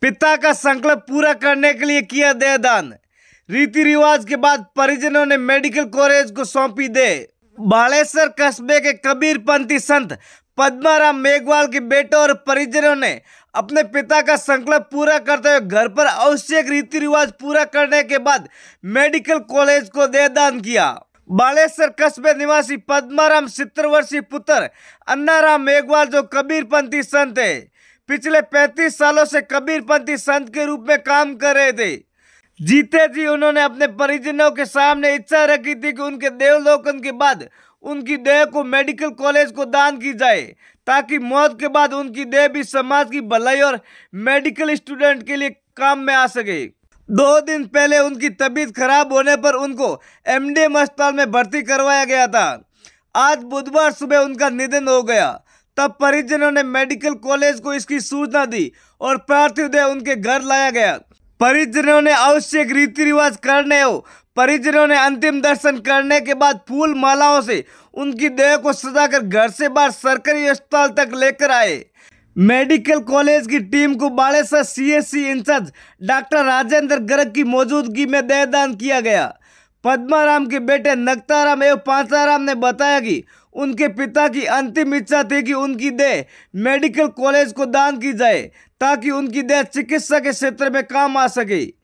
पिता का संकल्प पूरा करने के लिए किया दे दान रीति रिवाज के बाद परिजनों ने मेडिकल कॉलेज को सौंपी दे बालेश्वर कस्बे के कबीरपंथी संत पद्माराम मेघवाल के बेटे और परिजनों ने अपने पिता का संकल्प पूरा करते हुए घर पर आवश्यक रीति रिवाज पूरा करने के बाद मेडिकल कॉलेज को दे दान किया बालेश्वर कस्बे निवासी पद्माराम सितर वर्षीय पुत्र अन्नाराम मेघवाल जो कबीरपंथी संत है पिछले 35 सालों से कबीरपंथी संत के रूप में काम कर रहे थे जीते जी उन्होंने अपने परिजनों के सामने इच्छा रखी थी कि उनके देवलोकन के बाद उनकी देह को मेडिकल कॉलेज को दान की जाए ताकि मौत के बाद उनकी देह भी समाज की भलाई और मेडिकल स्टूडेंट के लिए काम में आ सके दो दिन पहले उनकी तबीयत खराब होने पर उनको एमडीएम अस्पताल में भर्ती करवाया गया था आज बुधवार सुबह उनका निधन हो गया तब परिजनों ने मेडिकल कॉलेज को इसकी सूचना दी और पार्थिव उनके घर लाया गया परिजनों ने आवश्यक रीति रिवाज करने हो परिजनों ने अंतिम दर्शन करने के बाद फूल मालाओं से उनकी देह को सजाकर घर से बाहर सरकारी अस्पताल तक लेकर आए मेडिकल कॉलेज की टीम को बाड़ेसर CSC incharge doctor Rajendra Garg की मौजूदगी में देहदान किया गया पद्माराम के बेटे नक्ताराम एवं पांचाराम ने बताया कि उनके पिता की अंतिम इच्छा थी कि उनकी देह मेडिकल कॉलेज को दान की जाए ताकि उनकी देह चिकित्सा के क्षेत्र में काम आ सके